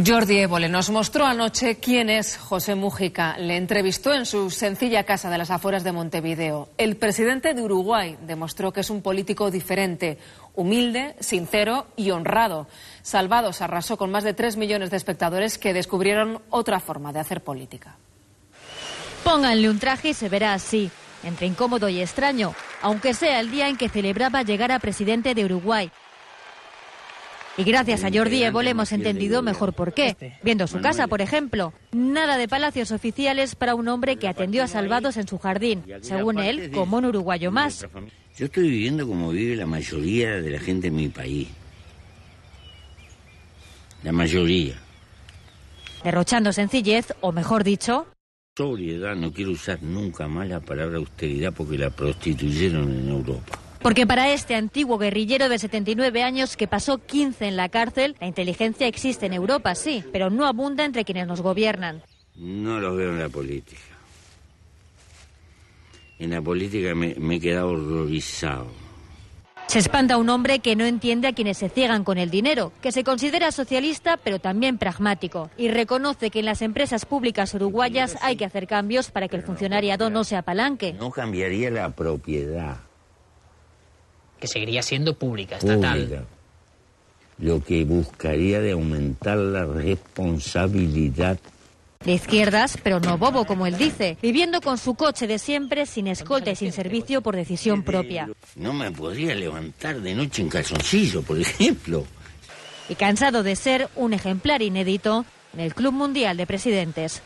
Jordi Évole nos mostró anoche quién es José Mujica. Le entrevistó en su sencilla casa de las afueras de Montevideo. El presidente de Uruguay demostró que es un político diferente, humilde, sincero y honrado. Salvados arrasó con más de tres millones de espectadores que descubrieron otra forma de hacer política. Pónganle un traje y se verá así, entre incómodo y extraño, aunque sea el día en que celebraba llegar a presidente de Uruguay y gracias a Jordi Evole hemos entendido mejor por qué. Este. Viendo su casa, por ejemplo, nada de palacios oficiales para un hombre que atendió a salvados en su jardín, según él, como un uruguayo más. Yo estoy viviendo como vive la mayoría de la gente en mi país. La mayoría. Derrochando sencillez, o mejor dicho, sobriedad, no quiero usar nunca más la palabra austeridad porque la prostituyeron en Europa. Porque para este antiguo guerrillero de 79 años que pasó 15 en la cárcel, la inteligencia existe en Europa, sí, pero no abunda entre quienes nos gobiernan. No los veo en la política. En la política me, he quedado horrorizado. Se espanta un hombre que no entiende a quienes se ciegan con el dinero, que se considera socialista pero también pragmático y reconoce que en las empresas públicas uruguayas hay que hacer cambios para que el funcionariado no se apalanque. No cambiaría la propiedad que seguiría siendo pública, estatal. Lo que buscaría de aumentar la responsabilidad de izquierdas, pero no bobo, como él dice, viviendo con su coche de siempre, sin escolta y sin pues. servicio por decisión propia. No me podría levantar de noche en calzoncillo, por ejemplo. Y cansado de ser un ejemplar inédito en el Club Mundial de Presidentes.